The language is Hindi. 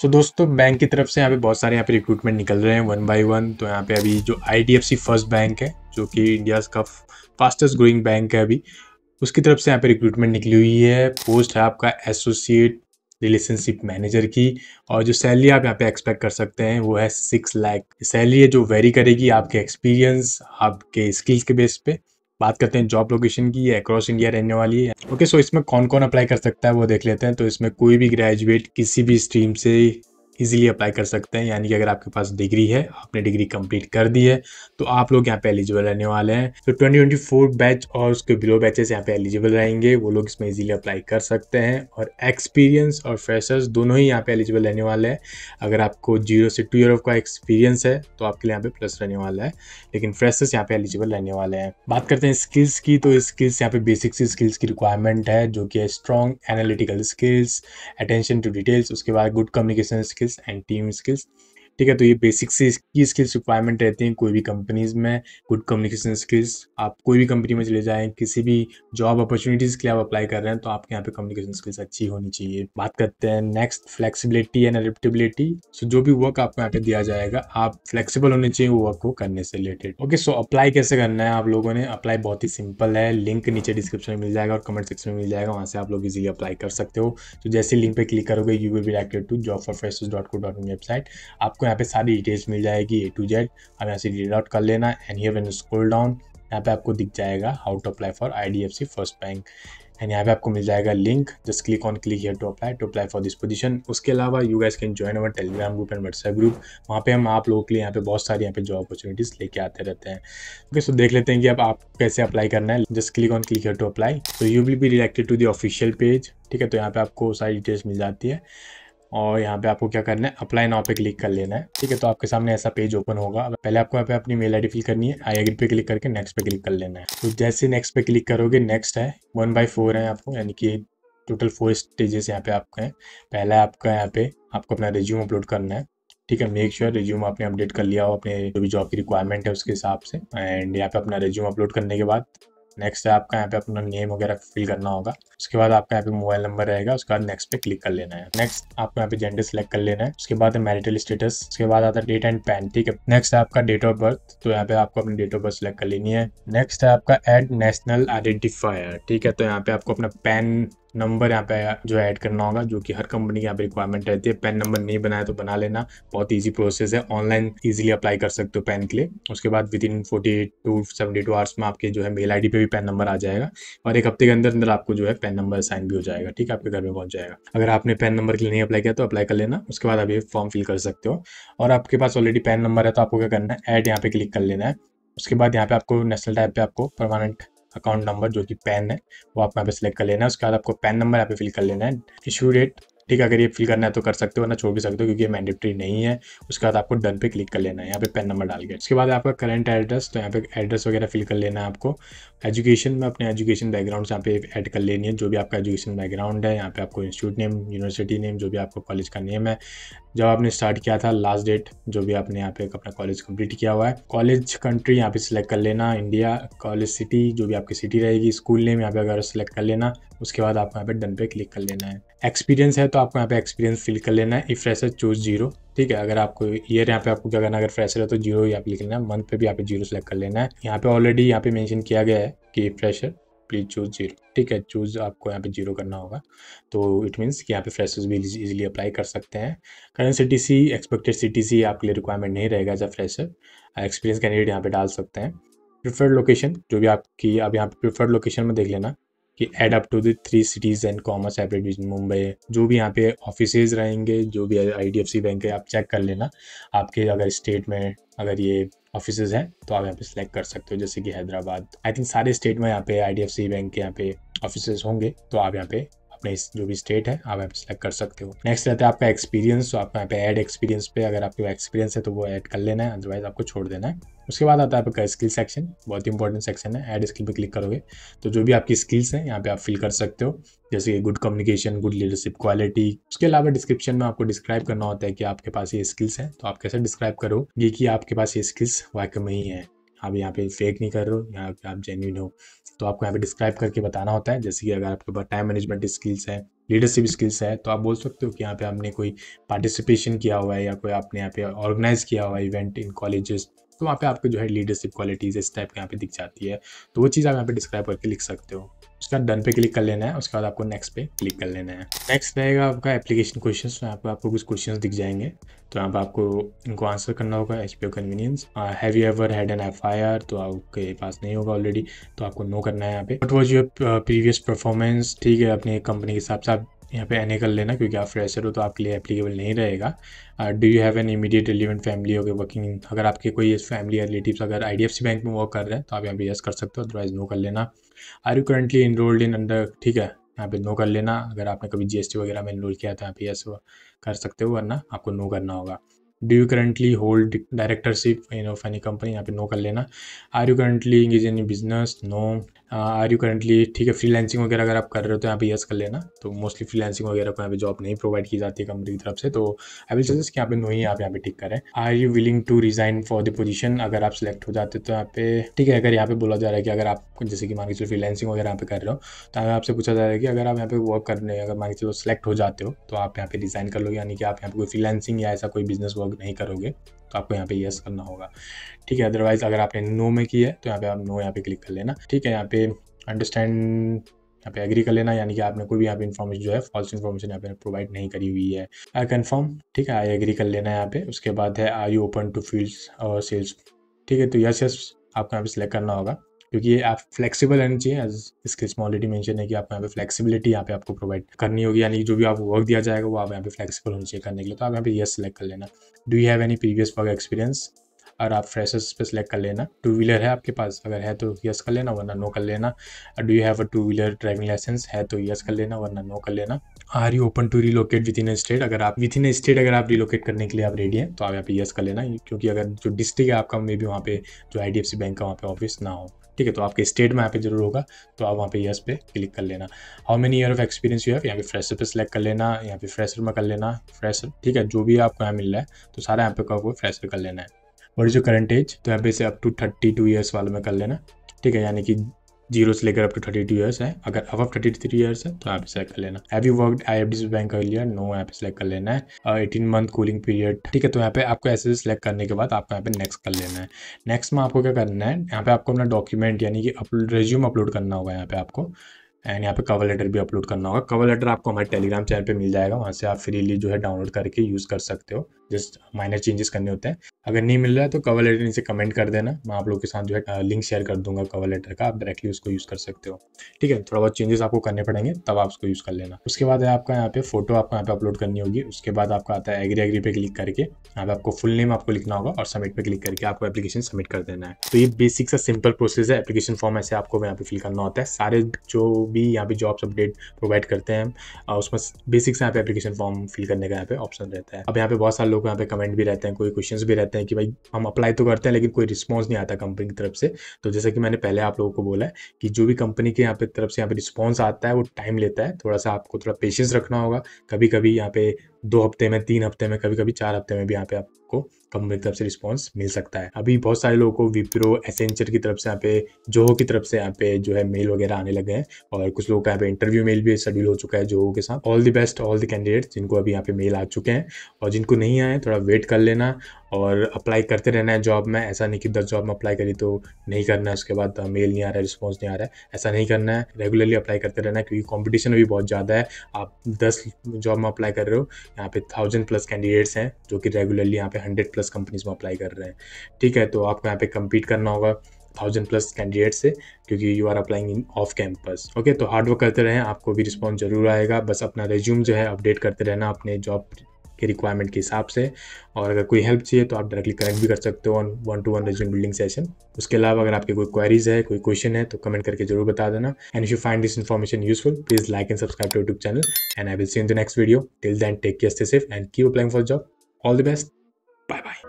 सो so, दोस्तों बैंक की तरफ से यहाँ पे बहुत सारे यहाँ पे रिक्रूटमेंट निकल रहे हैं वन बाय वन तो यहाँ पे अभी जो आईडीएफसी फर्स्ट बैंक है जो कि इंडिया का फास्टेस्ट ग्रोइंग बैंक है अभी उसकी तरफ से यहाँ पे रिक्रूटमेंट निकली हुई है पोस्ट है आपका एसोसिएट रिलेशनशिप मैनेजर की और जो सैलरी आप यहाँ पे एक्सपेक्ट कर सकते हैं वो है सिक्स लैख सैलरी है जो वेरी करेगी आपके एक्सपीरियंस आपके स्किल्स के बेस पे बात करते हैं जॉब लोकेशन की ये अक्रॉस इंडिया रहने वाली है ओके सो इसमें कौन कौन अप्लाई कर सकता है वो देख लेते हैं तो इसमें कोई भी ग्रेजुएट किसी भी स्ट्रीम से इजीली अप्लाई कर सकते हैं यानी कि अगर आपके पास डिग्री है आपने डिग्री कंप्लीट कर दी है तो आप लोग यहाँ पे एलिजिबल रहने वाले हैं तो 2024 बैच और उसके बिलो बैचेस यहाँ पे एलिजिबल रहेंगे वो लोग इसमें इजीली अप्लाई कर सकते हैं और एक्सपीरियंस और फ्रेशर्स दोनों ही यहाँ पे एलिजिबल रहने वाले हैं अगर आपको जीरो से टू ईयर का एक्सपीरियंस है तो आपके लिए यहाँ पे प्लस रहने वाला है लेकिन फ्रेशर्स यहाँ पे एलिजिबल रहने वाले हैं बात करते हैं स्किल्स की तो स्किल्स यहाँ पे बेसिक सी स्किल्स की रिक्वायरमेंट है जो कि है strong analytical skills attention to details उसके बाद good communication skills skills and team skills ठीक है तो ये बेसिक से की स्किल्स रिक्वायरमेंट रहती हैं कोई भी कंपनीज में गुड कम्युनिकेशन स्किल्स आप कोई भी कंपनी में चले जाएं किसी भी जॉब अपॉर्चुनिटीज़ के लिए आप अप्लाई कर रहे हैं तो आपके यहाँ पे कम्युनिकेशन स्किल्स अच्छी होनी चाहिए बात करते हैं next flexibility and adaptability so जो भी वर्क आपको यहाँ पे दिया जाएगा आप फ्लेक्सीबल होने चाहिए वो वर्क को करने से रिलेटेड ओके सो अप्लाई कैसे करना है आप लोगों ने अप्लाई बहुत ही सिंपल है लिंक नीचे डिस्क्रिप्शन में मिल जाएगा और कमेंट सेक्शन में मिल जाएगा वहाँ से आप लोग इजिली अप्लाई कर सकते हो तो जैसे लिंक पे क्लिक करोगे you will be directed to job for website आपको यहाँ पे सारी डिटेल्स मिल जाएगी ए टू जेड आप यहाँ से रीड आउट कर लेना and here when scroll down यहाँ पे आपको दिख जाएगा how to apply for I D F C first bank and यहाँ पे आपको मिल जाएगा link just click on click here to apply to apply for this position उसके अलावा you guys can join our Telegram group and WhatsApp group वहाँ पे हम आप लोगों के लिए यहाँ पे बहुत सारी यहाँ पे जॉब अपॉर्चुनिटीज़ लेके आते रहते हैं ओके सो देख लेते हैं कि अब आप कैसे अप्लाई करना है just click on click here to apply so you will be redirected to the official page ठीक है तो यहाँ पे आपको सारी डिटेल्स मिल जाती है और यहाँ पे आपको क्या करना है अप्लाई नाव पे क्लिक कर लेना है ठीक है तो आपके सामने ऐसा पेज ओपन होगा पहले आपको यहाँ पे अपनी मेल आईडी फिल करनी है आई एग्री पे क्लिक करके नेक्स्ट पे क्लिक कर लेना है तो जैसे नेक्स्ट पे क्लिक करोगे नेक्स्ट है वन बाई फोर है आपको यानी कि टोटल फोर स्टेजेस यहाँ पे आपका है पहला आपका यहाँ पे आपको अपना रिज्यूम अपलोड करना है ठीक है मेक श्योर रिज्यूम आपने अपडेट कर लिया हो अपने जो भी जॉब की रिक्वायरमेंट है उसके हिसाब से एंड यहाँ पे अपना रिज्यूम अपलोड करने के बाद नेक्स्ट है आपका यहाँ पे अपना नेम वगैरह फिल करना होगा उसके बाद आपका यहाँ पे मोबाइल नंबर रहेगा उसके बाद नेक्स्ट पे क्लिक कर लेना है नेक्स्ट आपको यहाँ पे जेंडर सेलेक्ट कर लेना है उसके बाद मैरिटल स्टेटस उसके बाद आता है डेट एंड पैन ठीक है नेक्स्ट है आपका डेट ऑफ बर्थ तो यहाँ पे आपको अपनी डेट ऑफ बर्थ सेलेक्ट कर लेनी है नेक्स्ट है आपका एड नेशनल आइडेंटिफायर ठीक है तो यहाँ पे आपको अपना पैन नंबर यहाँ पे जो ऐड करना होगा जो कि हर कंपनी की यहाँ पे रिक्वायरमेंट रहती है पेन नंबर नहीं बनाया तो बना लेना बहुत ईजी प्रोसेस है ऑनलाइन ईजिली अप्लाई कर सकते हो पेन के लिए उसके बाद within forty to seventy two hours में आपके जो है मेल आई पे भी पेन नंबर आ जाएगा और एक हफ्ते के अंदर अंदर आपको जो है पेन नंबर साइन भी हो जाएगा ठीक है आपके घर में पहुंच जाएगा अगर आपने पेन नंबर के लिए नहीं अप्लाई किया तो अप्लाई कर लेना उसके बाद अभी फॉर्म फिल कर सकते हो और आपके पास ऑलरेडी पेन नंबर है तो आपको क्या करना है एड यहाँ पे क्लिक कर लेना है उसके बाद यहाँ पे आपको नेशनल टाइप पे आपको परमानेंट अकाउंट नंबर जो कि पैन है वो आप यहाँ पे सिलेक्ट कर लेना है उसके बाद आपको पैन नंबर यहाँ पे फिल कर लेना है इशू डेट ठीक है अगर ये फिल करना है तो कर सकते हो वरना छोड़ भी सकते हो क्योंकि ये मैंडेटरी नहीं है उसके बाद आपको डन पे क्लिक कर लेना है यहाँ पे पेन नंबर डाल के उसके बाद आपका करंट एड्रेस तो यहाँ पे एड्रेस वगैरह फिल कर लेना है आपको एजुकेशन में अपने एजुकेशन बैकग्राउंड यहाँ पे ऐड कर लेनी है जो भी आपका एजुकेशन बैकग्राउंड है यहाँ पे आपको इंस्टीट्यूट नेम यूनिवर्सिटी नेम जो भी आपको कॉलेज का नेम है जब आपने स्टार्ट किया था लास्ट डेट जो भी आपने यहाँ पे अपना कॉलेज कंप्लीट किया हुआ है कॉलेज कंट्री यहाँ पे सिलेक्ट कर लेना इंडिया कॉलेज सिटी जो भी आपकी सिटी रहेगी स्कूल नेम यहाँ पे अगर सिलेक्ट कर लेना उसके बाद आपको यहाँ पे डन पे क्लिक कर लेना है एक्सपीरियंस है तो आपको यहाँ पे एक्सपीरियंस फिल कर लेना है इफ़्रेश फ्रेशर चूज जीरो ठीक है अगर आपको ईयर यहाँ पे आपको क्या करना अगर फ्रेशर है तो जीरो यहाँ पे लिख लेना है मंथ पे भी यहाँ पे जीरो सेलेक्ट कर लेना है यहाँ पे ऑलरेडी यहाँ पे मेंशन किया गया है कि फ्रेशर प्लीज चूज जीरो ठीक है चूज आपको यहाँ पे जीरो करना होगा तो इट मीन्स कि यहाँ पे फ्रेशर्स भी इजीली अप्लाई कर सकते हैं current city C expected C आपके लिए रिक्वायरमेंट नहीं रहेगा as a fresher experience candidate यहाँ पे डाल सकते हैं प्रिफर्ड लोकेशन जो भी आपकी अब आप यहाँ पे प्रिफर्ड लोकेशन में देख लेना कि add up to the three cities and commerce apparel vision Mumbai जो भी यहाँ पे ऑफिस रहेंगे जो भी सी बैंक है आप चेक कर लेना आपके अगर स्टेट में अगर ये ऑफिसेज हैं तो आप यहाँ पे सिलेक्ट कर सकते हो जैसे कि हैदराबाद आई थिंक सारे स्टेट में यहाँ पे सी बैंक के यहाँ पे ऑफिसेज होंगे तो आप यहाँ पे अपने जो भी स्टेट है आप यहाँ सेलेक्ट कर सकते हो नेक्स्ट रहता है आपका एक्सपीरियंस तो आप यहाँ पे ऐड एक्सपीरियंस पे अगर आपके एक्सपीरियंस है तो वो ऐड कर लेना है अदरवाइज आपको छोड़ देना है उसके बाद आता है आपका स्किल सेक्शन बहुत ही इंपॉर्टेंट सेक्शन है ऐड स्किल पे क्लिक करोगे तो जो भी आपकी स्किल्स हैं यहाँ पे आप फिल कर सकते हो जैसे कि good communication good leadership quality उसके अलावा डिस्क्रिप्शन में आपको डिस्क्राइब करना होता है कि आपके पास ये स्किल्स हैं तो आप कैसे डिस्क्राइब करो ये कि आपके पास ये स्किल्स वाकई में ही है आप यहाँ पे फेक नहीं कर रहे हो यहाँ पे आप जेन्यून हो तो आपको यहाँ पे डिस्क्राइब करके बताना होता है जैसे कि अगर आपके पास टाइम मैनेजमेंट स्किल्स है लीडरशिप स्किल्स है तो आप बोल सकते हो कि यहाँ पे आपने कोई पार्टिसिपेशन किया हुआ है या कोई आपने यहाँ पे ऑर्गेनाइज किया हुआ है इवेंट इन कॉलेजेस तो वहाँ पे आपके जो है लीडरशिप क्वालिटीज़ इस टाइप के यहाँ पे दिख जाती है तो वो चीज़ आप यहाँ पे डिस्क्राइब करके लिख सकते हो उसका डन पे क्लिक कर लेना है उसके बाद आपको नेक्स्ट पे क्लिक कर लेना है नेक्स्ट रहेगा आपका एप्लीकेशन क्वेश्चन यहाँ पर आपको कुछ क्वेश्चन दिख जाएंगे तो यहाँ पर आपको इनको आंसर करना होगा H P O convenience have you ever had an F I R तो आपके पास नहीं होगा ऑलरेडी तो आपको नो करना है यहाँ पे what was your previous performance ठीक है अपनी कंपनी के हिसाब से आप यहाँ पे एनेकल लेना क्योंकि आप फ्रेशर हो तो आपके लिए एप्लीकेबल नहीं रहेगा do you have an immediate relevant family okay working अगर आपके कोई फैमिली या अगर आई बैंक में वर्क कर रहे हैं तो आप यहाँ पे यस कर सकते हो अदरवाइज नो कर लेना are you currently enrolled in under ठीक है यहाँ पे नो कर लेना अगर आपने कभी जी वगैरह में इनरोल किया तो यहाँ पे यस कर सकते हो वरना आपको नो करना होगा do you currently hold directorship in of any company यहाँ पे नो कर लेना are you currently engage any business no are you currently ठीक है फ्रीलैंसिंग वगैरह अगर आप कर रहे हो तो यहाँ पे यस कर लेना तो मोस्टली फ्रीलैंसिंग वगैरह को यहाँ पे जॉब नहीं प्रोवाइड की जाती है कंपनी की तरफ से तो आई विल सजेस्ट कि यहाँ पे नो ही आप यहाँ पे टिक करें are you willing to resign for the position अगर आप सिलेक्ट हो जाते तो यहाँ पे ठीक है अगर यहाँ पे बोला जा रहा है कि अगर आप जैसे कि मान के चलो फ्रीलैंसिंग वगैरह यहाँ पे कर रहे हो तो यहाँ आपसे पूछा जा रहा है कि अगर आप यहाँ पे वर्क करने अगर मान के चलो सेलेक्ट हो जाते हो तो आप यहाँ पे रिजाइन कर लो यानी कि आप यहाँ पे कोई फ्रीलैंसिंग या ऐसा कोई बिजनेस वर्क नहीं करोगे तो आपको यहाँ पे यस करना होगा ठीक है अदरवाइज अगर आपने नो में किया है तो यहाँ पे आप नो यहाँ पे क्लिक कर लेना ठीक है यहाँ पे अंडरस्टैंड यहाँ पे एग्री कर लेना यानी कि आपने कोई भी यहाँ पे इन्फॉर्मेशन जो है फॉल्स इन्फॉर्मेशन यहाँ पे प्रोवाइड नहीं करी हुई है आई कन्फर्म ठीक है आई एग्री कर लेना यहाँ पे उसके बाद है I you open to field sales ठीक है तो यस यस आपको यहाँ पे सिलेक्ट करना होगा क्योंकि ये आप फ्लेक्सिबल रहनी चाहिए एज इसके ऑलरेडी मैंशन है कि आप यहाँ पे फ्लेक्सिबिलिटी यहाँ पे आपको प्रोवाइड करनी होगी यानी जो भी आप वर्क दिया जाएगा वो आप यहाँ पे फ्लेक्सिबल होनी चाहिए करने के लिए तो आप यहाँ पे येस सेलेक्ट कर लेना do you have any previous work experience और आप फ्रेशर्स पे सेलेक्ट कर लेना टू व्हीलर है आपके पास अगर है तो यस कर लेना वरना नो कर लेना do you have a two wheeler driving licence है तो यस कर लेना वरना नो कर लेना are you open to relocate within state अगर आप विद इन स्टेट अगर आप रिलोकेट करने के लिए आप रेडी हैं तो आप यहाँ पे यस कर लेना क्योंकि अगर जो डिस्ट्रिक्ट है आपका मे बी वहाँ पे जो आई बैंक का वहाँ पे ऑफिस ना हो ठीक है तो आपके स्टेट में यहाँ पे जरूर होगा तो आप वहाँ पे यस पे क्लिक कर लेना how many year of experience you have यहाँ पे फ्रेशर पे सिलेक्ट कर लेना यहाँ पे फ्रेशर में कर लेना फ्रेशर ठीक है जो भी आपको यहाँ मिल रहा है तो सारा यहाँ पे आपको फ्रेशर कर लेना है और जो करंट एज तो यहाँ पे से up to thirty two years वाले में कर लेना ठीक है यानी कि जीरो से लेकर up to thirty two years है अगर अब थर्टी थ्री ईयर्स है तो आप सेलेक्ट कर लेना have you work I F D C bank कर लिया नो ऐप सेलेक्ट कर लेना है एटीन मंथ कूलिंग पीरियड ठीक है तो यहाँ पे आपको ऐसे सेलेक्ट करने के बाद आपको यहाँ पे नेक्स्ट कर लेना है नेक्स्ट में आपको क्या करना है यहाँ पे आपको अपना डॉक्यूमेंट यानी कि अपलोड रेज्यूम अपलोड करना होगा यहाँ पे आपको एंड यहाँ पे कवर लेटर भी अपलोड करना होगा कवर लेटर आपको हमारे टेलीग्राम चैनल पे मिल जाएगा वहाँ से आप फ्रीली जो है डाउनलोड करके यूज़ कर सकते हो जस्ट माइनर चेंजेस करने होते हैं अगर नहीं मिल रहा है तो कवर लेटर नीचे कमेंट कर देना मैं आप लोग के साथ जो है लिंक शेयर कर दूंगा कवर लेटर का आप डायरेक्टली उसको यूज़ कर सकते हो ठीक है थोड़ा बहुत चेंजेस आपको करने पड़ेंगे तब आप उसको यूज़ कर लेना उसके बाद है आपका यहाँ पे फोटो आपको यहाँ पे अपलोड करनी होगी उसके बाद आपका आता है एग्री एग्री पे क्लिक करके यहाँ पे आपको फुल नेम आपको लिखना होगा और सबमिट पर क्लिक करके आपको एप्लीकेशन सबमिट कर देना है तो ये बेसिक सा सिंपल प्रोसेस है एप्लीकेशन फॉर्म ऐसे आपको यहाँ पे फिल करना होता है सारे जो भी यहाँ पे जॉब्स अपडेट प्रोवाइड करते हैं और उसमें बेसिक्स यहाँ पे एप्लीकेशन फॉर्म फिल करने का यहाँ पे ऑप्शन रहता है अब यहाँ पे बहुत सारे लोग यहाँ पे कमेंट भी रहते हैं कोई क्वेश्चन भी रहते हैं कि भाई हम अप्लाई तो करते हैं लेकिन कोई रिस्पॉन्स नहीं आता कंपनी की तरफ से तो जैसे कि मैंने पहले आप लोगों को बोला है कि जो भी कंपनी के यहाँ पे तरफ से यहाँ पे रिस्पॉन्स आता है वो टाइम लेता है थोड़ा सा आपको थोड़ा पेशेंस रखना होगा कभी कभी यहाँ पे दो हफ्ते में तीन हफ्ते में कभी कभी चार हफ्ते में भी यहाँ पे आपको कंपनी की तरफ से रिस्पॉन्स मिल सकता है अभी बहुत सारे लोगों को विप्रो एसेंचर की तरफ से यहाँ पे जोहो की तरफ से यहाँ पे जो है मेल वगैरह आने लगे हैं और कुछ लोगों का यहाँ पे इंटरव्यू मेल भी शेड्यूल हो चुका है जोहो के साथ all the best all the candidate जिनको अभी यहाँ पे मेल आ चुके हैं और जिनको नहीं आए थोड़ा वेट कर लेना और अप्लाई करते रहना है जॉब में ऐसा नहीं कि दस जॉब में अप्लाई करी तो नहीं करना है उसके बाद मेल नहीं आ रहा है रिस्पॉन्स नहीं आ रहा है ऐसा नहीं करना है रेगुलरली अप्लाई करते रहना है क्योंकि कॉम्पिटिशन भी बहुत ज़्यादा है आप दस जॉब में अप्लाई कर रहे हो यहाँ पे थाउजेंड प्लस कैंडिडेट्स हैं जो कि रेगुलरली यहाँ पे हंड्रेड प्लस कंपनीज में अप्लाई कर रहे हैं ठीक है तो आपको यहाँ पे कम्पीट करना होगा थाउजेंड प्लस कैंडिडेट से क्योंकि you are applying in off campus okay तो हार्डवर्क करते रहें आपको भी रिस्पॉन्स जरूर आएगा बस अपना रेज्यूम जो है अपडेट करते रहना अपने जॉब के रिक्वायरमेंट के हिसाब से और अगर कोई हेल्प चाहिए तो आप डायरेक्टली कनेक्ट भी कर सकते हो on one to one resume building session उसके अलावा अगर आपके कोई क्वेरीज है कोई क्वेश्चन है तो कमेंट करके जरूर बता देना and if you find this information useful please like and subscribe to YouTube channel and I will see in the next video till then take care stay safe and keep applying for job all the best bye bye